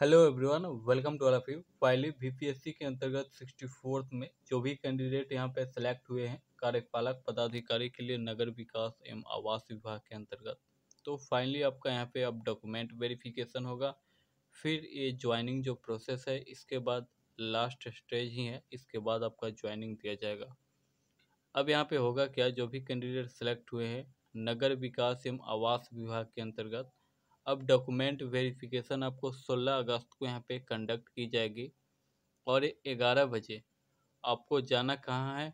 hello everyone welcome to all of you finally BPSC के अंतर्गत sixty fourth में जो भी कैंडिडेट यहां पे सेलेक्ट हुए हैं कार्यपालक पदाधिकारी के लिए नगर विकास एवं आवास विभाग के अंतर्गत तो फाइनली आपका यहां पे अब डॉक्यूमेंट वेरिफिकेशन होगा फिर ये ज्वाइनिंग जो प्रोसेस है इसके बाद लास्ट स्टेज ही है इसके बाद आपका ज्वाइनिंग दिया जाएगा अब यहाँ पर होगा क्या जो भी कैंडिडेट सेलेक्ट हुए हैं नगर विकास एवं आवास विभाग के अंतर्गत अब डॉक्यूमेंट वेरिफिकेशन आपको 16 अगस्त को यहाँ पे कंडक्ट की जाएगी और ग्यारह बजे आपको जाना कहाँ है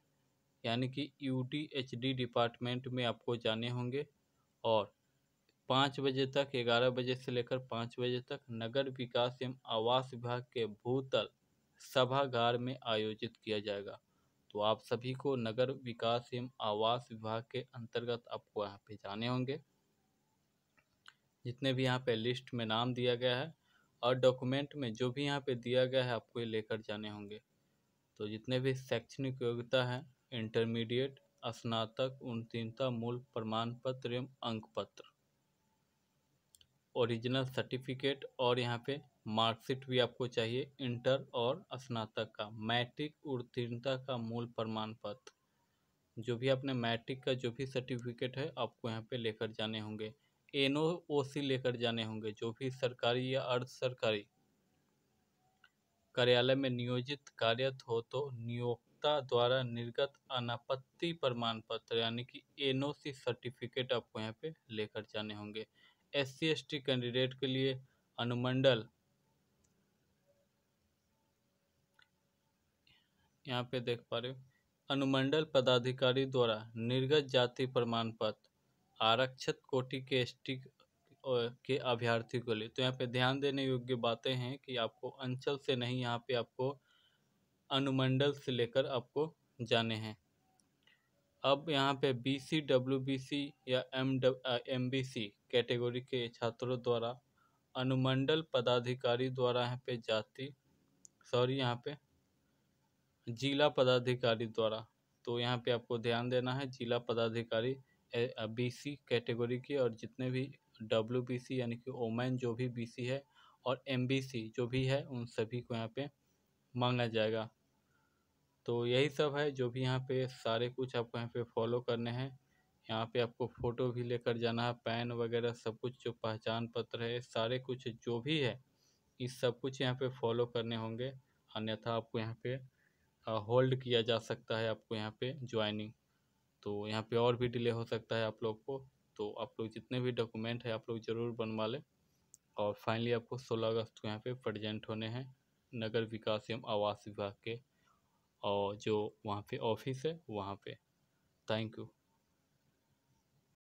यानी कि यू डिपार्टमेंट में आपको जाने होंगे और पाँच बजे तक ग्यारह बजे से लेकर पाँच बजे तक नगर विकास एवं आवास विभाग के भूतल सभागार में आयोजित किया जाएगा तो आप सभी को नगर विकास एवं आवास विभाग के अंतर्गत आपको यहाँ पे जाने होंगे जितने भी यहाँ पे लिस्ट में नाम दिया गया है और डॉक्यूमेंट में जो भी यहाँ पे दिया गया है आपको ये लेकर जाने होंगे तो जितने भी शैक्षणिक योग्यता है इंटरमीडिएट स्नातक उन्तीनता मूल प्रमाण पत्र एवं अंक पत्र ओरिजिनल सर्टिफिकेट और यहाँ पे मार्कशीट भी आपको चाहिए इंटर और स्नातक का मैट्रिक उत्तीर्णता का मूल प्रमाण पत्र जो भी आपने मैट्रिक का जो भी सर्टिफिकेट है आपको यहाँ पे लेकर जाने होंगे एन ओ सी लेकर जाने होंगे जो भी सरकारी या अर्ध सरकारी कार्यालय में नियोजित कार्यरत हो तो नियोक्ता द्वारा निर्गत अनापत्ति प्रमाण पत्र यानी कि एन ओ सी सर्टिफिकेट आपको यहाँ पे लेकर जाने होंगे S C S T candidate के लिए अनुमंडल यहाँ पे देख पा रहे हो अनुमंडल पदाधिकारी द्वारा निर्गत जाति प्रमाण पत्र आरक्षित कोटि के एस के अभ्यर्थी को लिए तो यहाँ पे ध्यान देने योग्य बातें हैं कि आपको अंचल से नहीं यहाँ पे आपको अनुमंडल से लेकर आपको जाने हैं अब यहाँ पे B C W B C या M M B C category के छात्रों द्वारा अनुमंडल पदाधिकारी द्वारा यहाँ पे जाति सॉरी यहाँ पे जिला पदाधिकारी द्वारा तो यहाँ पे आपको ध्यान देना है जिला पदाधिकारी बी सी कैटेगरी के और जितने भी डब्ल्यू बी सी यानी कि ओमैन जो भी बी सी है और एम बी सी जो भी है उन सभी को यहाँ पे मांगा जाएगा तो यही सब है जो भी यहाँ पे सारे कुछ आपको यहाँ पे फॉलो करने हैं यहाँ पे आपको फ़ोटो भी लेकर जाना है पैन वगैरह सब कुछ जो पहचान पत्र है सारे कुछ जो भी है इस सब कुछ यहाँ पे फॉलो करने होंगे अन्यथा आपको यहाँ पे होल्ड किया जा सकता है आपको यहाँ पे ज्वाइनिंग तो यहाँ पे और भी डिले हो सकता है आप लोग को तो आप लोग जितने भी डॉक्यूमेंट है आप लोग ज़रूर बनवा लें और फाइनली आपको सोलह अगस्त को यहाँ पे प्रजेंट होने हैं नगर विकास एवं आवास विभाग के और जो वहाँ पे ऑफिस है वहाँ पे थैंक यू